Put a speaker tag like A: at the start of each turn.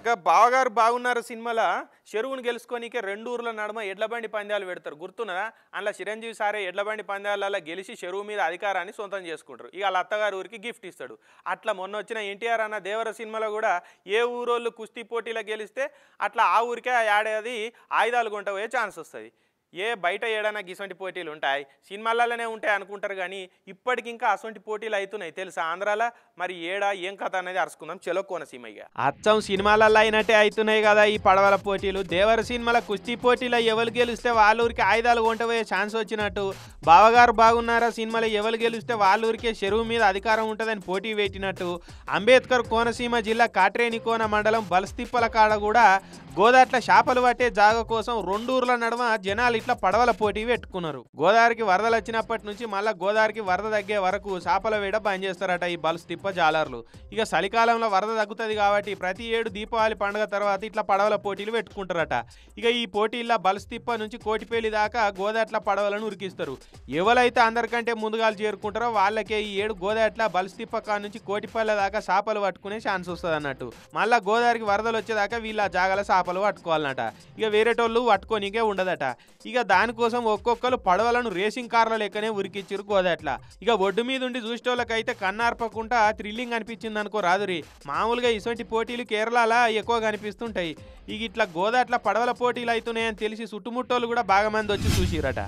A: ఇంకా బావగారు బాగున్నారు సినిమాలో చెరువును గెలుచుకోనికే రెండు ఊర్ల నడుమ ఎడ్లబండి పందాలు పెడతారు గుర్తున్నదా అందులో చిరంజీవి సారే ఎడ్లబండి పందాలలో గెలిచి చెరువు మీద అధికారాన్ని సొంతం చేసుకుంటారు ఇక వాళ్ళ అత్తగారి ఊరికి గిఫ్ట్ ఇస్తాడు అట్లా మొన్న వచ్చిన ఎన్టీఆర్ అన్న దేవర సినిమాలో కూడా ఏ ఊరోళ్ళు కుస్తీ పోటీలో గెలిస్తే అట్లా ఆ ఊరికే ఆడేది ఆయుధాలు కొంట పోయే ఛాన్స్ వస్తుంది ఏ బయట ఏడైనా ఇటువంటి పోటీలు ఉంటాయి సినిమాలలోనే ఉంటాయి అనుకుంటారు కానీ ఇప్పటికి ఇంకా అటువంటి పోటీలు అవుతున్నాయి తెలుసా ఆంధ్రాలో మరి ఏడా ఏం కథ అనేది అరుచుకుందాం చెలో కోనసీమ అచ్చం సినిమాలలో అయినట్టే అవుతున్నాయి కదా ఈ పడవల పోటీలు దేవర సినిమాల కుస్తీ పోటీలో ఎవరు గెలిస్తే వాళ్ళూరికి ఆయుధాలు కొంటపోయే ఛాన్స్ వచ్చినట్టు బావగారు బాగున్నారా సినిమాలో ఎవరు గెలిస్తే వాళ్ళూరికే చెరువు మీద అధికారం ఉంటుందని పోటీ పెట్టినట్టు అంబేద్కర్ కోనసీమ జిల్లా కాట్రేనికోన మండలం బలస్తిప్పల కాడ కూడా గోదాట్ల చేపలు పట్టే జాగ కోసం రెండు ఊర్ల నడుమ జనాలు ఇట్లా పడవల పోటీ పెట్టుకున్నారు గోదావరికి వరదలు వచ్చినప్పటి నుంచి మళ్ళీ గోదావరికి వరద తగ్గే వరకు చేపల వేయడ బంద్ చేస్తారట ఈ బల్స్ తిప్ప జాలర్లు ఇక చలికాలంలో వరద తగ్గుతుంది కాబట్టి ప్రతి ఏడు దీపావళి పండుగ తర్వాత ఇట్లా పడవల పోటీలు పెట్టుకుంటారట ఇక ఈ పోటీల్లో బల్స్ తిప్ప నుంచి కోటిపేలి దాకా గోదాట్ల పడవలను ఉరికిస్తారు ఎవరైతే అందరికంటే ముందుగాలు చేరుకుంటారో వాళ్ళకే ఈ ఏడు గోదాట్ల బల్స్ తిప్ప కా నుంచి కోటిపల్లె దాకా చేపలు పట్టుకునే ఛాన్స్ వస్తుంది అన్నట్టు మళ్ళీ గోదావరికి వరదలు వచ్చేదాకా వీళ్ళ జాగాల చేపలు పట్టుకోవాలన్నట ఇక వేరేటోళ్ళు పట్టుకోనికే ఉండదట ఇక దానికోసం ఒక్కొక్కరు పడవలను రేసింగ్ కార్ల లెక్కనే ఉరికిచ్చిరు గోదాట్ల ఇక ఒడ్డు మీద ఉండి చూసేటోళ్ళకైతే కన్నార్పకుండా థ్రిల్లింగ్ అనిపించింది అనుకో రాదురి మామూలుగా ఇటువంటి పోటీలు కేరళలా ఎక్కువ కనిపిస్తుంటాయి ఇక ఇట్లా గోదాట్ల పడవల పోటీలు అవుతున్నాయని తెలిసి చుట్టుముట్టోళ్ళు కూడా బాగా మంది వచ్చి చూసిరట